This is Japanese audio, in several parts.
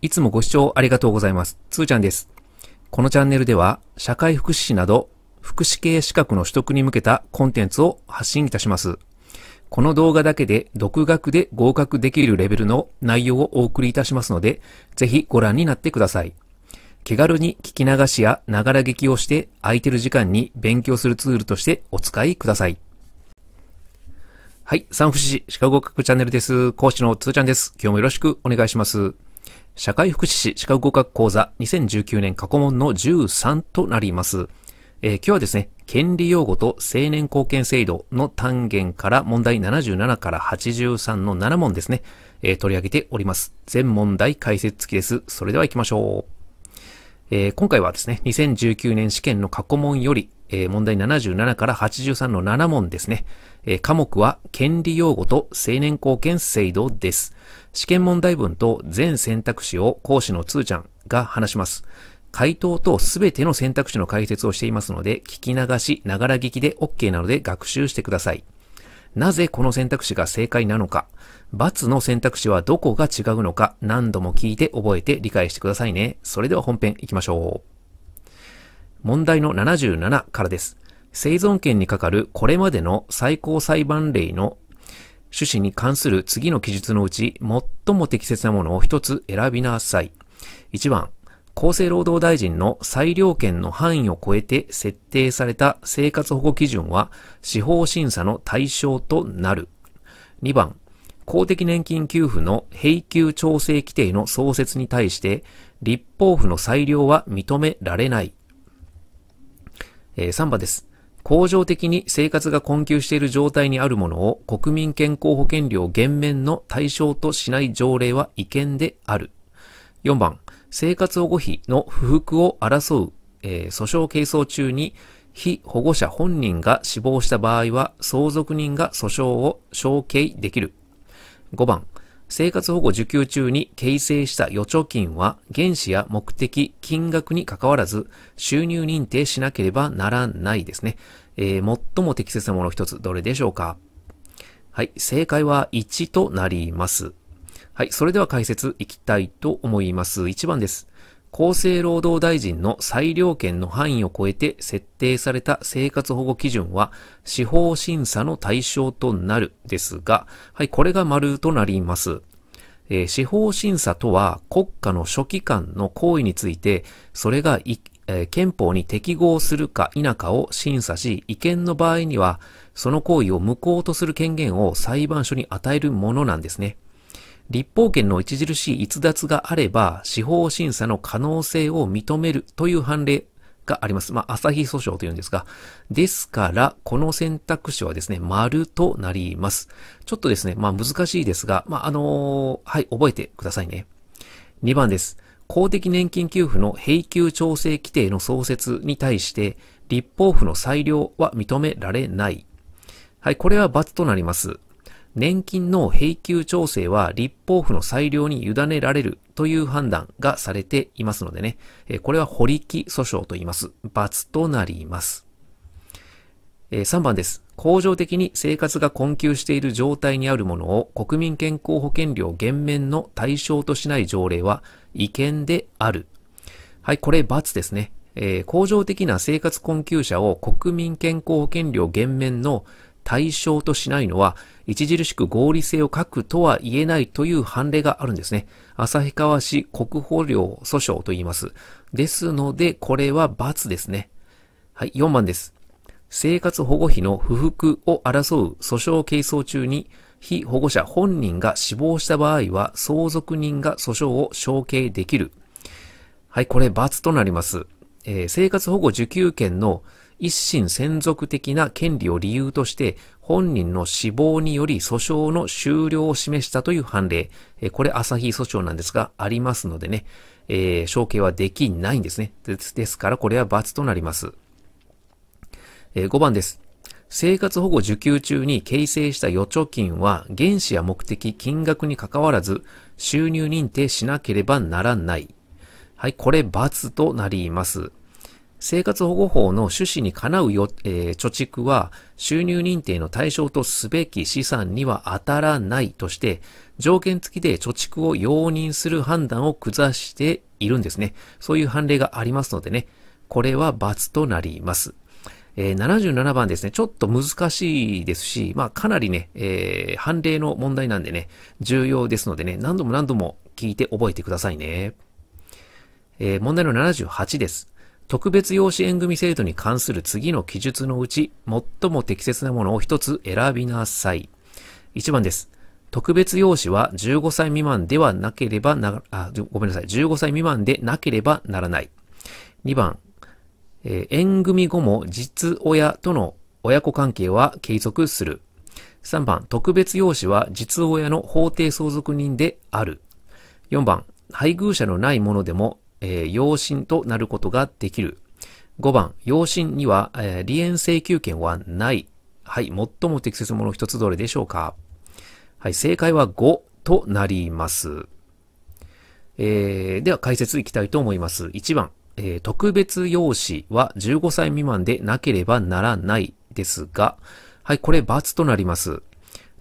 いつもご視聴ありがとうございます。つーちゃんです。このチャンネルでは、社会福祉士など、福祉系資格の取得に向けたコンテンツを発信いたします。この動画だけで、独学で合格できるレベルの内容をお送りいたしますので、ぜひご覧になってください。気軽に聞き流しやながら聞きをして、空いてる時間に勉強するツールとしてお使いください。はい、三不市シカゴ格チャンネルです。講師のつーちゃんです。今日もよろしくお願いします。社会福祉士資格合格講座2019年過去問の13となります。えー、今日はですね、権利用語と青年貢献制度の単元から問題77から83の7問ですね、えー、取り上げております。全問題解説付きです。それでは行きましょう。えー、今回はですね、2019年試験の過去問より、えー、問題77から83の7問ですね。えー、科目は、権利擁護と青年貢献制度です。試験問題文と全選択肢を講師のつーちゃんが話します。回答とすべての選択肢の解説をしていますので、聞き流し、ながら聞きで OK なので学習してください。なぜこの選択肢が正解なのか、×の選択肢はどこが違うのか何度も聞いて覚えて理解してくださいね。それでは本編行きましょう。問題の77からです。生存権にかかるこれまでの最高裁判例の趣旨に関する次の記述のうち最も適切なものを一つ選びなさい。1番、厚生労働大臣の裁量権の範囲を超えて設定された生活保護基準は司法審査の対象となる。2番、公的年金給付の平給調整規定の創設に対して立法府の裁量は認められない。えー、3番です。恒常的に生活が困窮している状態にあるものを国民健康保険料減免の対象としない条例は違憲である。4番、生活保護費の不服を争う、えー、訴訟係争中に被保護者本人が死亡した場合は相続人が訴訟を承継できる。5番、生活保護受給中に形成した預貯金は原資や目的、金額に関わらず収入認定しなければならないですね。えー、最も適切なもの一つ、どれでしょうかはい、正解は1となります。はい、それでは解説いきたいと思います。1番です。厚生労働大臣の裁量権の範囲を超えて設定された生活保護基準は司法審査の対象となるですが、はい、これが丸となります。えー、司法審査とは国家の初期間の行為について、それがえ憲法に適合するか否かを審査し、違憲の場合には、その行為を無効とする権限を裁判所に与えるものなんですね。立法権の著しい逸脱があれば、司法審査の可能性を認めるという判例があります。まあ、朝日訴訟というんですが。ですから、この選択肢はですね、丸となります。ちょっとですね、まあ難しいですが、まあ、あのー、はい、覚えてくださいね。2番です。公的年金給付の平給調整規定の創設に対して、立法府の裁量は認められない。はい、これは罰となります。年金の平給調整は立法府の裁量に委ねられるという判断がされていますのでね、これは堀木訴訟と言います。罰となります。3番です。恒常的に生活が困窮している状態にあるものを国民健康保険料減免の対象としない条例は違憲である。はい、これ罰ですね。えー、恒常的な生活困窮者を国民健康保険料減免の対象としないのは、著しく合理性を欠くとは言えないという判例があるんですね。旭川市国保領訴訟と言います。ですので、これは罰ですね。はい、4番です。生活保護費の不服を争う訴訟係争中に、被保護者本人が死亡した場合は、相続人が訴訟を承継できる。はい、これ罰となります。えー、生活保護受給権の一心専属的な権利を理由として、本人の死亡により訴訟の終了を示したという判例、これ朝日訴訟なんですが、ありますのでね、えー、承継はできないんですね。ですですから、これは罰となります。えー、5番です。生活保護受給中に形成した預貯金は、原資や目的、金額に関わらず、収入認定しなければならない。はい、これ罰となります。生活保護法の趣旨にかなうよ、えー、貯蓄は収入認定の対象とすべき資産には当たらないとして、条件付きで貯蓄を容認する判断を下しているんですね。そういう判例がありますのでね、これは罰となります。えー、77番ですね、ちょっと難しいですし、まあかなりね、えー、判例の問題なんでね、重要ですのでね、何度も何度も聞いて覚えてくださいね。えー、問題の78です。特別養子縁組制度に関する次の記述のうち、最も適切なものを一つ選びなさい。1番です。特別養子は15歳未満ではなければな、あ、ごめんなさい。15歳未満でなければならない。2番、えー、縁組後も実親との親子関係は継続する。3番、特別養子は実親の法定相続人である。4番、配偶者のないものでもえー、養親となることができる。5番、養親には、えー、離縁請求権はない。はい、最も適切なもの一つどれでしょうかはい、正解は5となります。えー、では解説いきたいと思います。1番、えー、特別養子は15歳未満でなければならないですが、はい、これ×となります。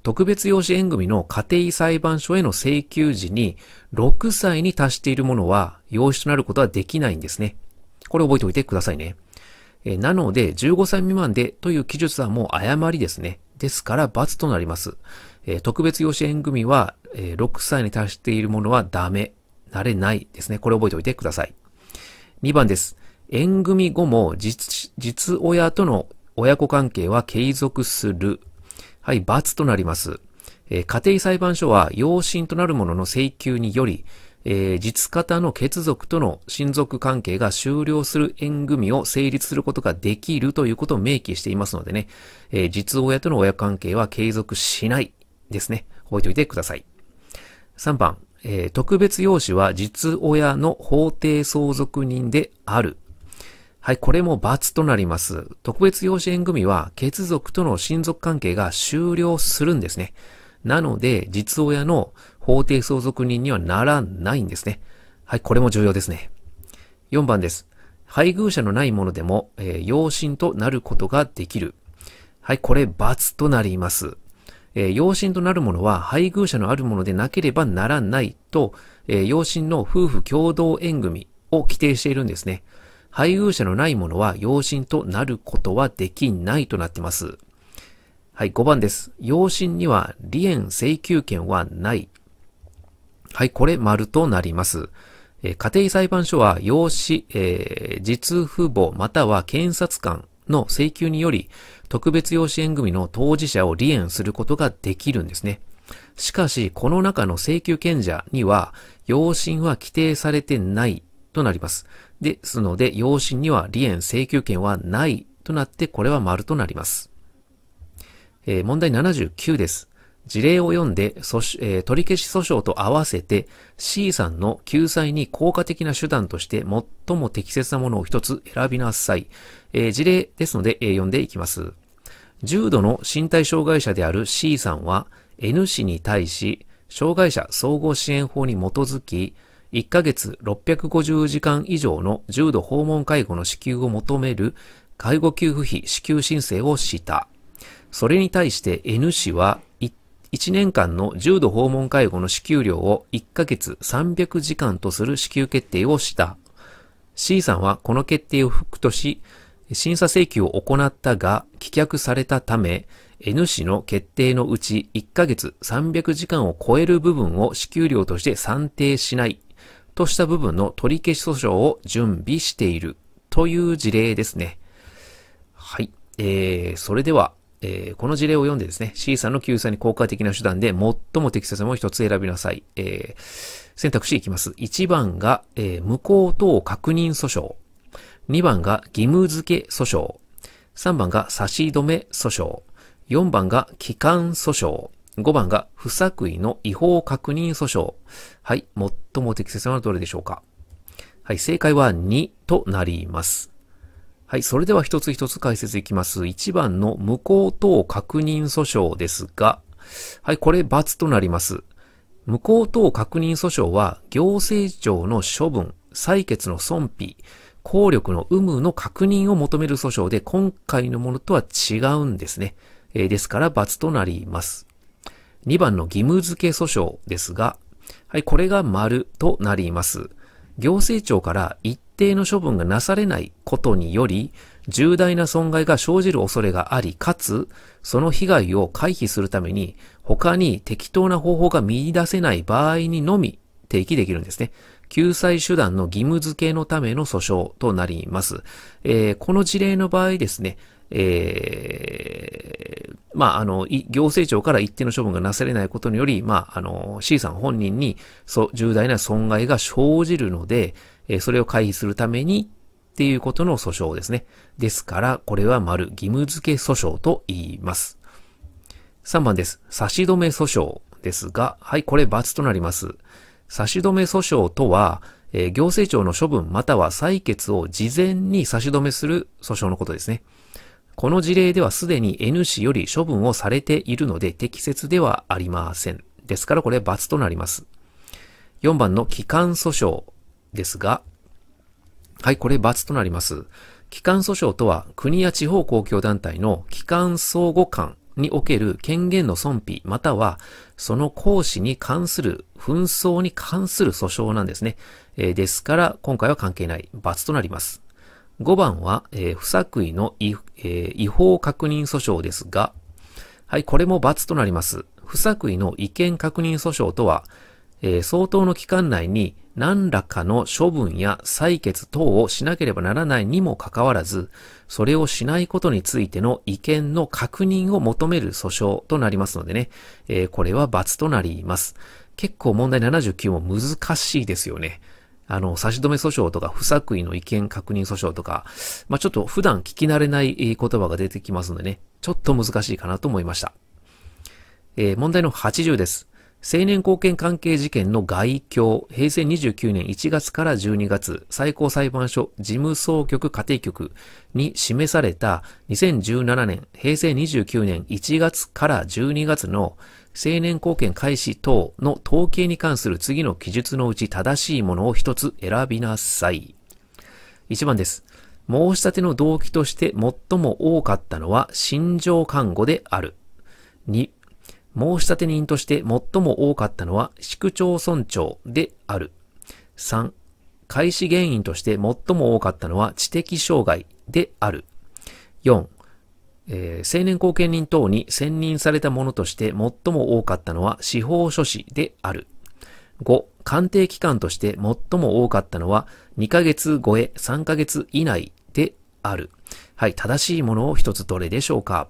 特別養子縁組の家庭裁判所への請求時に、6歳に達しているものは養子となることはできないんですね。これ覚えておいてくださいね。えなので、15歳未満でという記述はもう誤りですね。ですから罰となります。え特別養子縁組は、え6歳に達しているものはダメ、なれないですね。これ覚えておいてください。2番です。縁組後も実親との親子関係は継続するはい、罰となります。えー、家庭裁判所は、養親となる者の請求により、えー、実方の血族との親族関係が終了する縁組を成立することができるということを明記していますのでね、えー、実親との親関係は継続しないですね。置いておいてください。3番、えー、特別養子は実親の法定相続人である。はい、これも罰となります。特別養子縁組は、血族との親族関係が終了するんですね。なので、実親の法定相続人にはならないんですね。はい、これも重要ですね。4番です。配偶者のないものでも、えー、養親となることができる。はい、これ、罰となります。えー、養親となるものは配偶者のあるものでなければならないと、えー、養親の夫婦共同縁組を規定しているんですね。配偶者のない者は養親となることはできないとなっています。はい、5番です。養親には離縁請求権はない。はい、これ丸となります。え家庭裁判所は養子、えー、実父母または検察官の請求により、特別養子縁組の当事者を離縁することができるんですね。しかし、この中の請求権者には、養親は規定されてないとなります。ですので、養親には利縁請求権はないとなって、これは丸となります。えー、問題79です。事例を読んで、えー、取り消し訴訟と合わせて C さんの救済に効果的な手段として最も適切なものを一つ選びなさい。えー、事例ですので、えー、読んでいきます。重度の身体障害者である C さんは N 氏に対し、障害者総合支援法に基づき、1ヶ月650時間以上の重度訪問介護の支給を求める介護給付費支給申請をした。それに対して N 氏は1年間の重度訪問介護の支給量を1ヶ月300時間とする支給決定をした。C さんはこの決定を不服とし、審査請求を行ったが棄却されたため、N 氏の決定のうち1ヶ月300時間を超える部分を支給量として算定しないとした部分の取り消し訴訟を準備しているという事例ですね。はい。えー、それでは、えー、この事例を読んでですね、C さんの救済に効果的な手段で最も適切なものを一つ選びなさい。えー、選択肢いきます。1番が、えー、無効等確認訴訟。2番が義務付け訴訟。3番が差し止め訴訟。4番が期間訴訟。5番が不作為の違法確認訴訟。はい。最も適切なのはどれでしょうかはい。正解は2となります。はい。それでは一つ一つ解説いきます。1番の無効等確認訴訟ですが、はい。これ、罰となります。無効等確認訴訟は、行政庁の処分、採決の損否、効力の有無の確認を求める訴訟で、今回のものとは違うんですね。えー、ですから、罰となります。2番の義務付け訴訟ですが、はい、これが丸となります。行政庁から一定の処分がなされないことにより、重大な損害が生じる恐れがあり、かつ、その被害を回避するために、他に適当な方法が見出せない場合にのみ提起できるんですね。救済手段の義務付けのための訴訟となります。えー、この事例の場合ですね、えー、まあ、あの、行政庁から一定の処分がなされないことにより、まあ、あの、C さん本人に、そ重大な損害が生じるので、えー、それを回避するために、っていうことの訴訟ですね。ですから、これは丸、義務付け訴訟と言います。3番です。差し止め訴訟ですが、はい、これ罰となります。差し止め訴訟とは、えー、行政庁の処分または採決を事前に差し止めする訴訟のことですね。この事例ではすでに N 氏より処分をされているので適切ではありません。ですからこれ罰となります。4番の機関訴訟ですが、はい、これ罰となります。機関訴訟とは国や地方公共団体の機関相互間における権限の損否またはその行使に関する紛争に関する訴訟なんですね。えー、ですから今回は関係ない罰となります。5番は、えー、不作為の違えー、違法確認訴訟ですが、はい、これも罰となります。不作為の違憲確認訴訟とは、えー、相当の期間内に何らかの処分や採決等をしなければならないにもかかわらず、それをしないことについての違憲の確認を求める訴訟となりますのでね、えー、これは罰となります。結構問題79も難しいですよね。あの、差し止め訴訟とか、不作為の意見確認訴訟とか、まあ、ちょっと普段聞き慣れない言葉が出てきますのでね、ちょっと難しいかなと思いました。えー、問題の80です。青年貢献関係事件の外況、平成29年1月から12月、最高裁判所事務総局家庭局に示された2017年、平成29年1月から12月の成年後見開始等の統計に関する次の記述のうち正しいものを一つ選びなさい。1番です。申し立ての動機として最も多かったのは心情看護である。2、申し立て人として最も多かったのは市区町村長である。3、開始原因として最も多かったのは知的障害である。4、えー、青年後見人等に選任されたものとして最も多かったのは司法書士である。5、鑑定期間として最も多かったのは2ヶ月超え3ヶ月以内である。はい、正しいものを一つどれでしょうか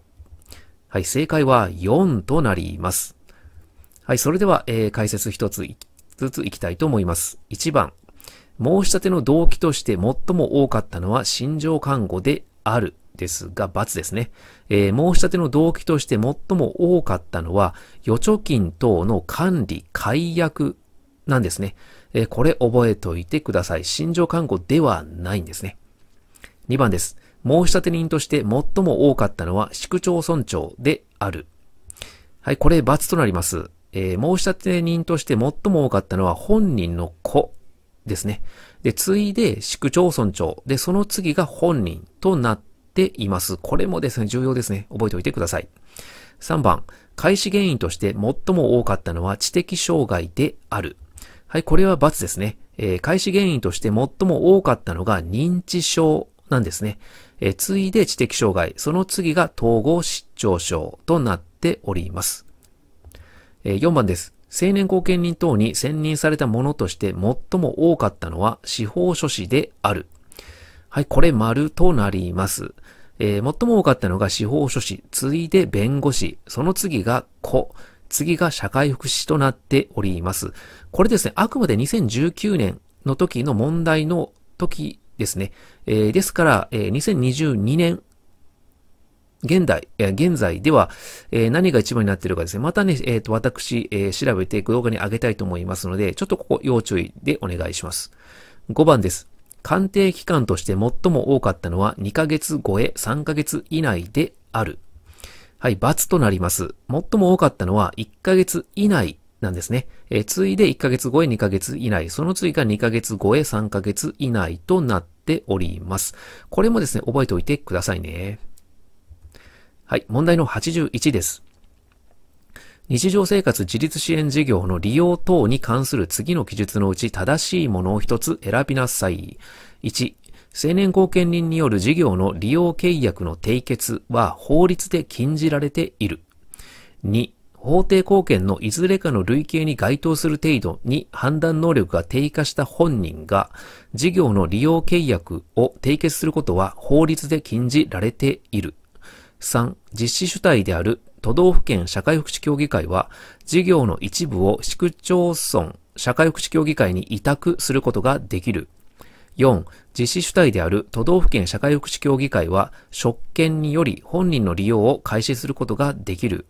はい、正解は4となります。はい、それでは、えー、解説一つずついきたいと思います。1番、申し立ての動機として最も多かったのは心情看護である。ですが、×ですね。えー、申し立ての動機として最も多かったのは、預貯金等の管理、解約なんですね。えー、これ覚えておいてください。心情看護ではないんですね。2番です。申し立て人として最も多かったのは市区町村長である。はい、これ×となります。えー、申し立て人として最も多かったのは本人の子ですね。で、次いで市区町村長。で、その次が本人となっています。これもですね、重要ですね。覚えておいてください。3番、開始原因として最も多かったのは知的障害である。はい、これは×ですね。えー、開始原因として最も多かったのが認知症なんですね。えー、次いで知的障害、その次が統合失調症となっております。えー、4番です。青年後見人等に選任されたものとして最も多かったのは司法書士である。はい、これ丸となります。えー、最も多かったのが司法書士、次いで弁護士、その次が子、次が社会福祉となっております。これですね、あくまで2019年の時の問題の時ですね。えー、ですから、えー、2022年現代、現在では、えー、何が一番になっているかですね。またね、えっ、ー、と、私、えー、調べて動画に上げたいと思いますので、ちょっとここ要注意でお願いします。5番です。鑑定期間として最も多かったのは2ヶ月超え3ヶ月以内である。はい、罰となります。最も多かったのは1ヶ月以内なんですね。えー、次いで1ヶ月超え2ヶ月以内、その次が2ヶ月超え3ヶ月以内となっております。これもですね、覚えておいてくださいね。はい、問題の81です。日常生活自立支援事業の利用等に関する次の記述のうち正しいものを一つ選びなさい。1、青年後見人による事業の利用契約の締結は法律で禁じられている。2、法定貢献のいずれかの類型に該当する程度に判断能力が低下した本人が事業の利用契約を締結することは法律で禁じられている。3、実施主体である都道府県社会福祉協議会は、事業の一部を市区町村社会福祉協議会に委託することができる。4、実施主体である都道府県社会福祉協議会は、職権により本人の利用を開始することができる。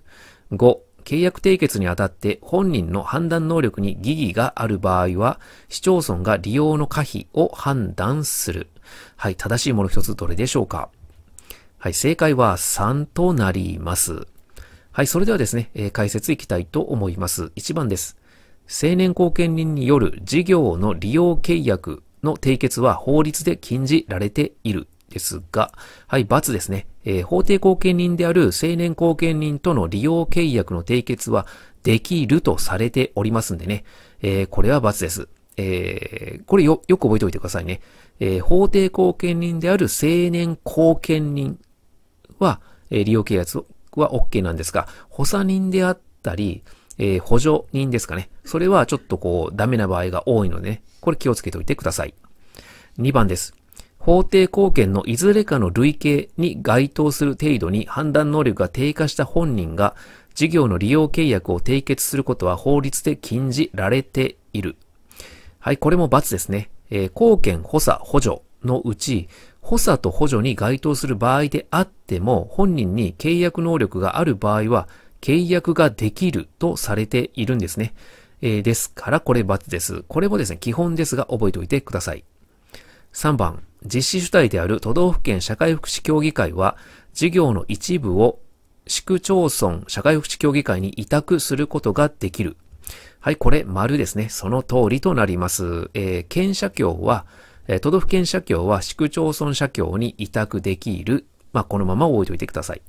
5、契約締結にあたって本人の判断能力に疑義がある場合は、市町村が利用の可否を判断する。はい、正しいもの一つどれでしょうかはい、正解は3となります。はい、それではですね、えー、解説いきたいと思います。1番です。成年後見人による事業の利用契約の締結は法律で禁じられている。ですが、はい、×ですね。えー、法定後見人である成年後見人との利用契約の締結はできるとされておりますんでね。えー、これは×です。えー、これよ、よく覚えておいてくださいね。え法定後見人である成年後見人は、え利用契約薬は OK なんですが、補佐人であったり、えー、補助人ですかね。それはちょっとこう、ダメな場合が多いので、ね、これ気をつけておいてください。2番です。法定貢献のいずれかの類型に該当する程度に判断能力が低下した本人が、事業の利用契約を締結することは法律で禁じられている。はい、これも罰ですね。えー、貢献、補佐、補助のうち、補佐と補助に該当する場合であっても、本人に契約能力がある場合は、契約ができるとされているんですね。えー、ですから、これ×です。これもですね、基本ですが覚えておいてください。3番、実施主体である都道府県社会福祉協議会は、事業の一部を市区町村社会福祉協議会に委託することができる。はい、これ、丸ですね。その通りとなります。えー、県社協は、え都道府県社協は市区町村社協に委託できる。まあ、このまま置いといてください。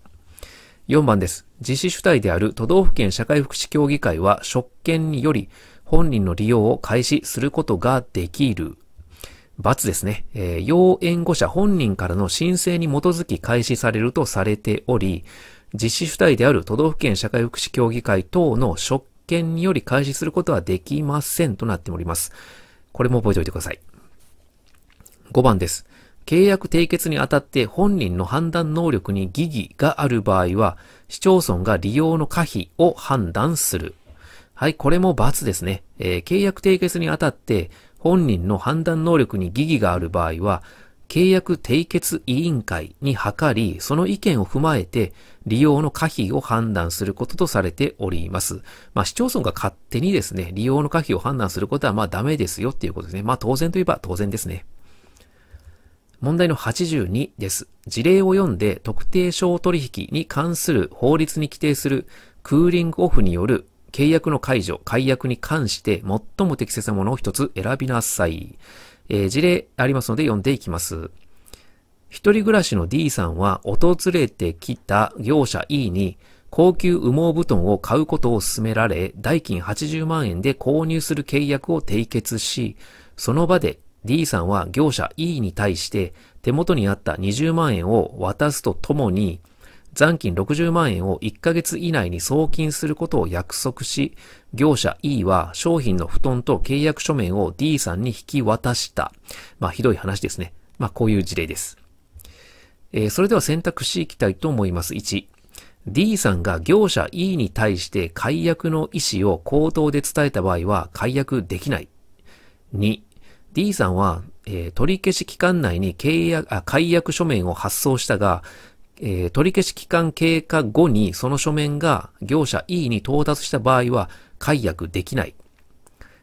4番です。実施主体である都道府県社会福祉協議会は、職権により本人の利用を開始することができる。罰ですね。えー、要援護者本人からの申請に基づき開始されるとされており、実施主体である都道府県社会福祉協議会等の職権により開始することはできませんとなっております。これも覚えておいてください。5番です。契約締結にあたって本人の判断能力に疑義がある場合は、市町村が利用の可否を判断する。はい、これも罰ですね。えー、契約締結にあたって本人の判断能力に疑義がある場合は、契約締結委員会に諮り、その意見を踏まえて、利用の可否を判断することとされております。まあ、市町村が勝手にですね、利用の可否を判断することは、まあ、ダメですよっていうことですね。まあ、当然といえば当然ですね。問題の82です。事例を読んで特定商取引に関する法律に規定するクーリングオフによる契約の解除、解約に関して最も適切なものを一つ選びなさい。えー、事例ありますので読んでいきます。一人暮らしの D さんは訪れてきた業者 E に高級羽毛布団を買うことを勧められ、代金80万円で購入する契約を締結し、その場で D さんは業者 E に対して手元にあった20万円を渡すとともに、残金60万円を1ヶ月以内に送金することを約束し、業者 E は商品の布団と契約書面を D さんに引き渡した。まあ、ひどい話ですね。まあ、こういう事例です。えー、それでは選択肢いきたいと思います。1。D さんが業者 E に対して解約の意思を口頭で伝えた場合は解約できない。2。D さんは、えー、取り消し期間内に契約あ解約書面を発送したが、えー、取り消し期間経過後にその書面が業者 E に到達した場合は解約できない。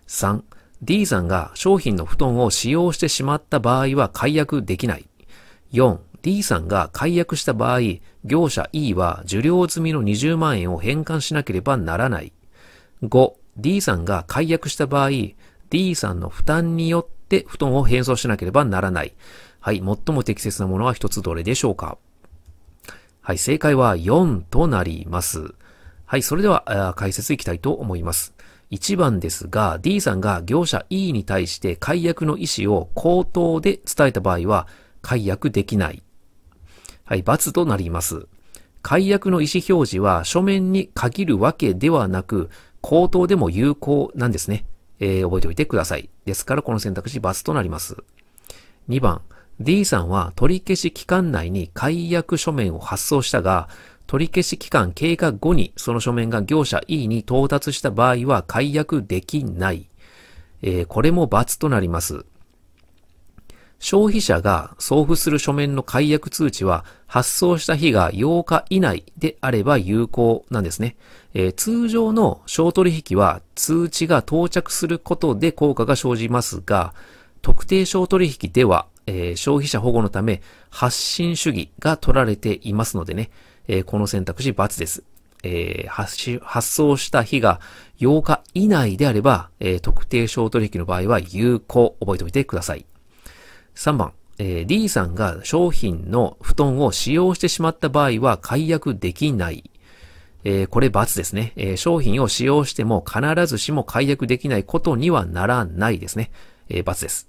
3、D さんが商品の布団を使用してしまった場合は解約できない。4、D さんが解約した場合、業者 E は受領済みの20万円を返還しなければならない。5、D さんが解約した場合、D さんの負担によってって布団を変装しなければならない。はい、最も適切なものは一つどれでしょうかはい、正解は4となります。はい、それでは解説いきたいと思います。1番ですが、D さんが業者 E に対して解約の意思を口頭で伝えた場合は、解約できない。はい、罰となります。解約の意思表示は書面に限るわけではなく、口頭でも有効なんですね。えー、覚えておいてください。ですからこの選択肢罰となります。2番、D さんは取り消し期間内に解約書面を発送したが、取り消し期間経過後にその書面が業者 E に到達した場合は解約できない。えー、これも罰となります。消費者が送付する書面の解約通知は発送した日が8日以内であれば有効なんですね。えー、通常の小取引は通知が到着することで効果が生じますが、特定小取引では、えー、消費者保護のため発信主義が取られていますのでね、えー、この選択肢×です。えー、発し、発送した日が8日以内であれば、えー、特定小取引の場合は有効、覚えておいてください。3番、えー、D さんが商品の布団を使用してしまった場合は解約できない。えー、これ罰ですね、えー、商品を使用しても必ずしも解約できないことにはならないですね。えー、罰です。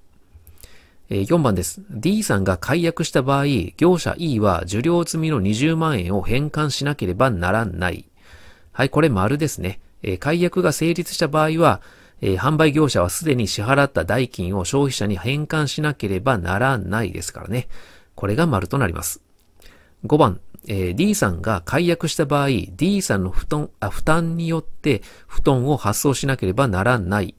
え4番です。D さんが解約した場合、業者 E は受領済みの20万円を返還しなければならない。はい、これ丸ですね。え解約が成立した場合は、えー、販売業者はすでに支払った代金を消費者に返還しなければならないですからね。これが丸となります。5番、えー、D さんが解約した場合、D さんの布団あ負担によって布団を発送しなければならない。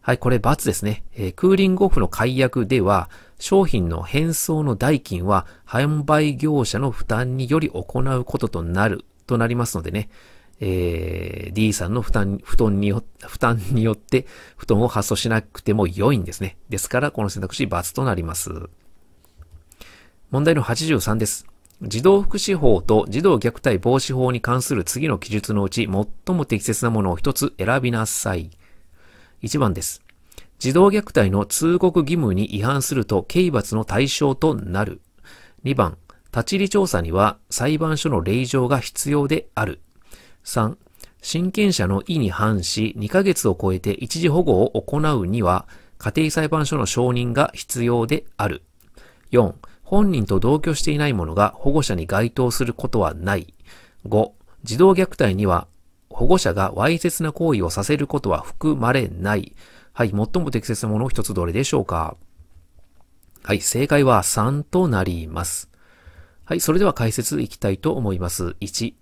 はい、これ×ですね。えー、クーリングオフの解約では、商品の返送の代金は販売業者の負担により行うこととなるとなりますのでね。えー、D さんの負担、布団によ、負担によって、布団を発送しなくても良いんですね。ですから、この選択肢罰となります。問題の83です。児童福祉法と児童虐待防止法に関する次の記述のうち最も適切なものを一つ選びなさい。1番です。児童虐待の通告義務に違反すると刑罰の対象となる。2番、立ち入り調査には裁判所の令状が必要である。3、親権者の意に反し、2ヶ月を超えて一時保護を行うには、家庭裁判所の承認が必要である。4、本人と同居していない者が保護者に該当することはない。5、児童虐待には保護者がわいせつな行為をさせることは含まれない。はい、最も適切なものを一つどれでしょうかはい、正解は3となります。はい、それでは解説いきたいと思います。1、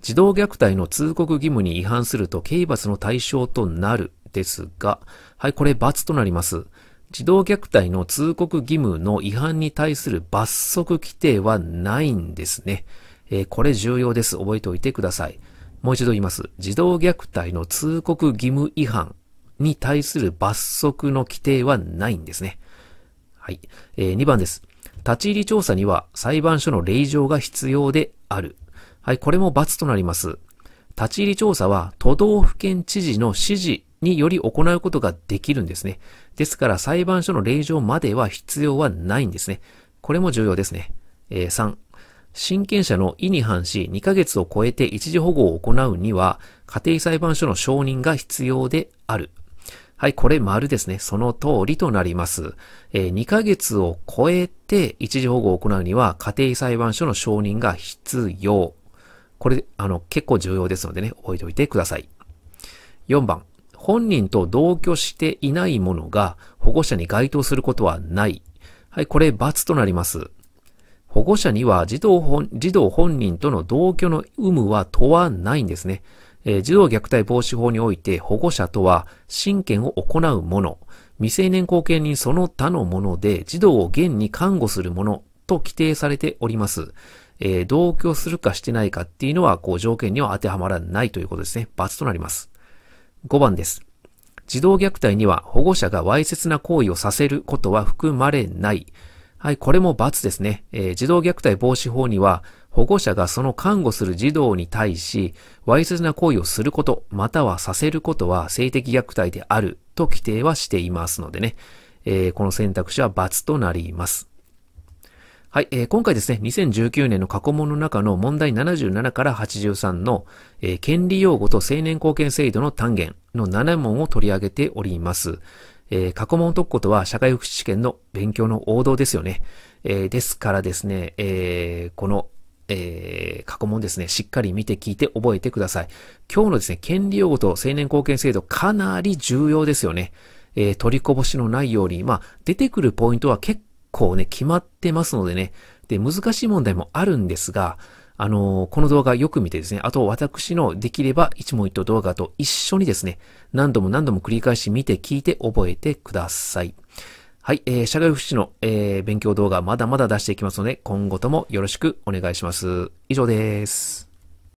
児童虐待の通告義務に違反すると刑罰の対象となるですが、はい、これ罰となります。児童虐待の通告義務の違反に対する罰則規定はないんですね。えー、これ重要です。覚えておいてください。もう一度言います。児童虐待の通告義務違反に対する罰則の規定はないんですね。はい。えー、2番です。立ち入り調査には裁判所の令状が必要である。はい、これも罰となります。立ち入り調査は都道府県知事の指示により行うことができるんですね。ですから裁判所の令状までは必要はないんですね。これも重要ですね。えー、3、親権者の意に反し2ヶ月を超えて一時保護を行うには家庭裁判所の承認が必要である。はい、これ丸ですね。その通りとなります。えー、2ヶ月を超えて一時保護を行うには家庭裁判所の承認が必要。これ、あの、結構重要ですのでね、覚えておいてください。4番、本人と同居していないものが保護者に該当することはない。はい、これ、罰となります。保護者には児童本児童本人との同居の有無は問わないんですね。えー、児童虐待防止法において保護者とは親権を行う者、未成年後見人その他のもので児童を現に看護するものと規定されております。えー、同居するかしてないかっていうのは、こう条件には当てはまらないということですね。罰となります。5番です。児童虐待には保護者がわいせつな行為をさせることは含まれない。はい、これも罰ですね。えー、児童虐待防止法には、保護者がその看護する児童に対し、わいせつな行為をすること、またはさせることは性的虐待であると規定はしていますのでね、えー、この選択肢は罰となります。はい、えー、今回ですね、2019年の過去問の中の問題77から83の、えー、権利用語と青年貢献制度の単元の7問を取り上げております。えー、過去問を解くことは社会福祉試験の勉強の王道ですよね。えー、ですからですね、えー、この、えー、過去問ですね、しっかり見て聞いて覚えてください。今日のですね、権利用語と青年貢献制度かなり重要ですよね。えー、取りこぼしのないように、まあ、出てくるポイントは結構ね、決まってますのでね、で、難しい問題もあるんですが、あのー、この動画よく見てですね、あと私のできれば一問一答動画と一緒にですね、何度も何度も繰り返し見て聞いて覚えてください。はい、えー、社会福祉の、えー、勉強動画まだまだ出していきますので、今後ともよろしくお願いします。以上です。